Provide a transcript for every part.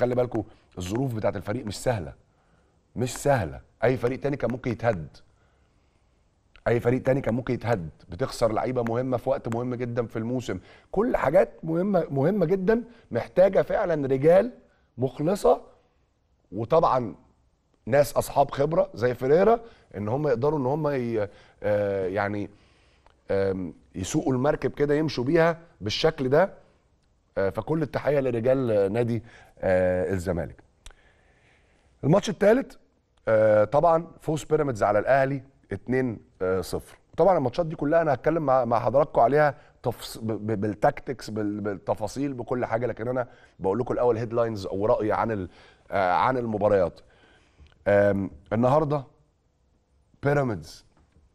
خلي بالكم الظروف بتاعت الفريق مش سهله مش سهله اي فريق تاني كان ممكن يتهد اي فريق تاني كان ممكن يتهد بتخسر لعيبه مهمه في وقت مهم جدا في الموسم كل حاجات مهمه مهمه جدا محتاجه فعلا رجال مخلصه وطبعا ناس اصحاب خبره زي فيريرا ان هم يقدروا ان هم آه، يعني يسوقوا المركب كده يمشوا بيها بالشكل ده آه، فكل التحيه لرجال نادي آه، الزمالك الماتش الثالث آه، طبعا فوز بيراميدز على الاهلي 2-0 آه، طبعا الماتشات دي كلها انا هتكلم مع حضراتكم عليها تفص... بالتاكتكس بالتفاصيل بكل حاجه لكن انا بقول لكم الاول هيدلاينز او رايي عن ال... عن المباريات النهارده بيراميدز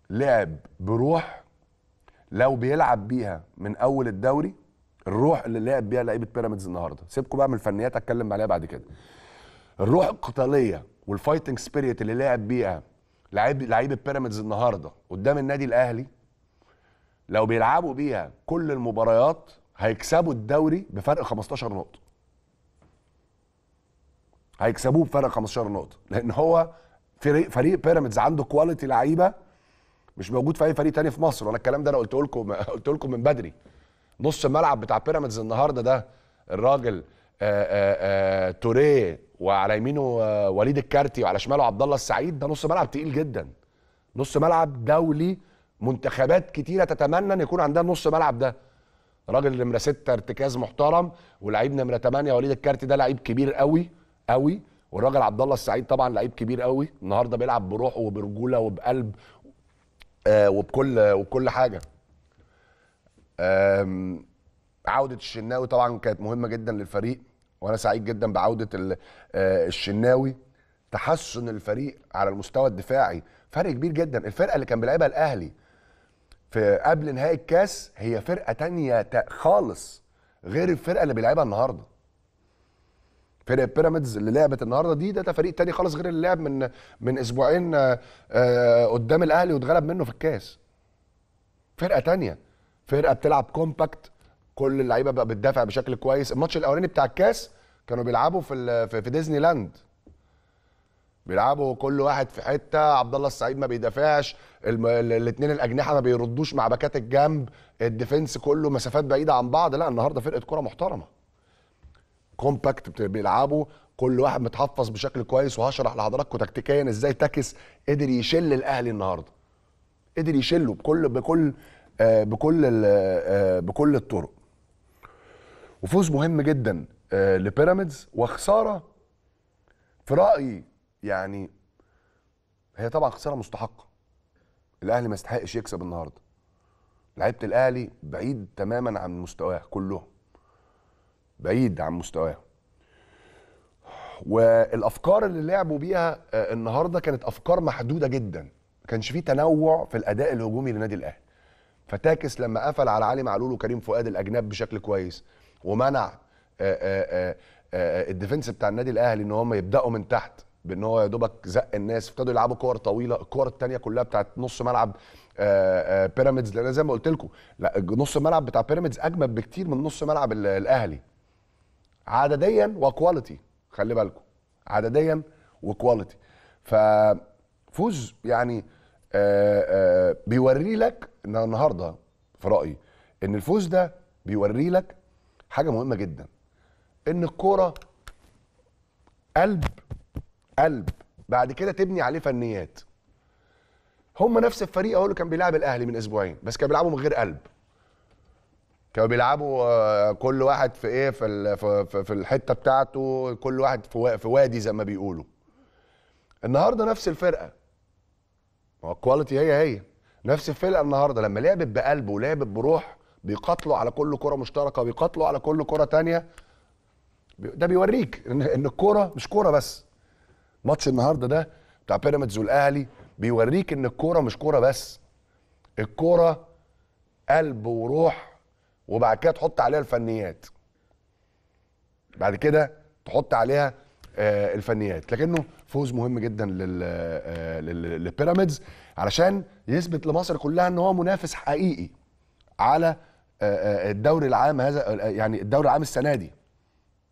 لعب بروح لو بيلعب بيها من اول الدوري الروح اللي لعب بيها لعيبه بيراميدز النهارده سيبكم بقى من الفنيات اتكلم عليها بعد كده الروح القتاليه والفايتنج سبيريت اللي لعب بيها لعيب لعيبه بيراميدز النهارده قدام النادي الاهلي لو بيلعبوا بيها كل المباريات هيكسبوا الدوري بفرق 15 نقطه هيكسبوه بفرق 15 نقطه لان هو فريق فريق بيراميدز عنده كواليتي لعيبه مش موجود في اي فريق تاني في مصر وانا الكلام ده انا قلته لكم قلت لكم من بدري نص الملعب بتاع بيراميدز النهارده ده الراجل آه، آه، آه، توريه وعلى يمينه وليد الكارتي وعلى شماله عبد الله السعيد ده نص ملعب تقيل جدا نص ملعب دولي منتخبات كتيره تتمنى ان يكون عندها نص ملعب ده راجل نمره 6 ارتكاز محترم ولعيب نمره 8 وليد الكارتي ده لعيب كبير قوي قوي والراجل عبد الله السعيد طبعا لعيب كبير قوي النهارده بيلعب بروحه وبرجوله وبقلب آه وبكل وبكل حاجه عوده الشناوي طبعا كانت مهمه جدا للفريق وانا سعيد جدا بعوده آه، الشناوي تحسن الفريق على المستوى الدفاعي فرق كبير جدا الفرقه اللي كان بيلعبها الاهلي في قبل نهائي الكاس هي فرقه تانية خالص غير الفرقه اللي بيلعبها النهارده فرقه بيراميدز اللي لعبت النهارده دي ده, ده فريق تاني خالص غير اللي لعب من من اسبوعين آه، آه، قدام الاهلي واتغلب منه في الكاس فرقه تانية فرقه بتلعب كومباكت كل اللعيبه بقى بتدافع بشكل كويس الماتش الاولاني بتاع الكاس كانوا بيلعبوا في في ديزني لاند بيلعبوا كل واحد في حته عبد الله السعيد ما بيدافعش الاثنين الاجنحه ما بيردوش مع باكات الجنب الديفنس كله مسافات بعيده عن بعض لا النهارده فرقه كره محترمه كومباكت بيلعبوا كل واحد متحفظ بشكل كويس وهشرح لحضراتكم تكتيكيا ازاي تاكس قدر يشل الاهلي النهارده قدر يشله بكل بكل آه، بكل آه، بكل الطرق وفوز مهم جدا آه، لبيراميدز وخساره في رايي يعني هي طبعا خساره مستحقه الاهلي ما يستحقش يكسب النهارده لعيبه الاهلي بعيد تماما عن مستواه كلهم بعيد عن مستواه والافكار اللي لعبوا بيها النهارده كانت افكار محدوده جدا ما كانش فيه تنوع في الاداء الهجومي لنادي الاهلي فتاكس لما قفل على علي معلول وكريم فؤاد الاجناب بشكل كويس ومنع آه، آه، آه، الديفنس بتاع النادي الاهلي ان هم يبداوا من تحت بان هو يا دوبك زق الناس ابتدوا يلعبوا كور طويله الكور الثانيه كلها بتاعت نص ملعب بيراميدز لان زي ما قلت لكم لا نص الملعب بتاع بيراميدز اجمد بكتير من نص ملعب الاهلي عدديا وكواليتي خلي بالكم عدديا وكواليتي ففوز يعني آه، آه، بيوري لك النهارده في رايي ان الفوز ده بيوري لك حاجه مهمه جدا ان الكوره قلب قلب بعد كده تبني عليه فنيات هم نفس الفريق اهو اللي كان بيلعب الاهلي من اسبوعين بس كانوا بيلعبوا من غير قلب كانوا بيلعبوا آه، كل واحد في ايه في في الحته بتاعته كل واحد في وادي زي ما بيقولوا النهارده نفس الفرقه هو الكواليتي هي هي نفس الفرقه النهارده لما لعبت بقلب ولعبت بروح بيقاتلوا على كل كره مشتركه بيقاتلوا على كل كره تانية ده بيوريك ان ان الكوره مش كوره بس ماتش النهارده ده بتاع بيراميدز والاهلي بيوريك ان الكوره مش كوره بس الكوره قلب وروح وبعد كده تحط عليها الفنيات بعد كده تحط عليها آه، الفنيات لكنه فوز مهم جدا آه، للبيراميدز علشان يثبت لمصر كلها ان هو منافس حقيقي على آه، الدوري العام هذا يعني الدوري العام السنه دي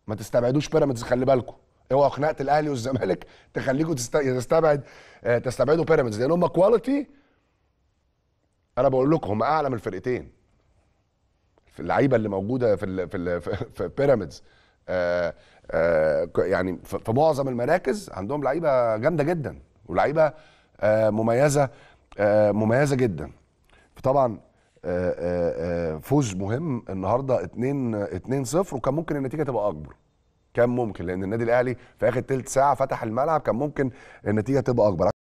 ما تستبعدوش بيراميدز خلي بالكم اوعى خناقه الاهلي والزمالك تخليكم تستبعد تستبعدوا بيراميدز لان هم كواليتي انا بقول لكم هم اعلى من الفرقتين في اللعيبه اللي موجوده في الـ في الـ في بيراميدز آه آه، يعني في معظم المراكز عندهم لعيبه جامده جدا ولعيبه آه، مميزه آه، مميزه جدا فطبعا فوز مهم النهارده 2 2-0 وكان ممكن النتيجه تبقى اكبر كان ممكن لان النادي الاهلي في اخر ثلث ساعه فتح الملعب كان ممكن النتيجه تبقى اكبر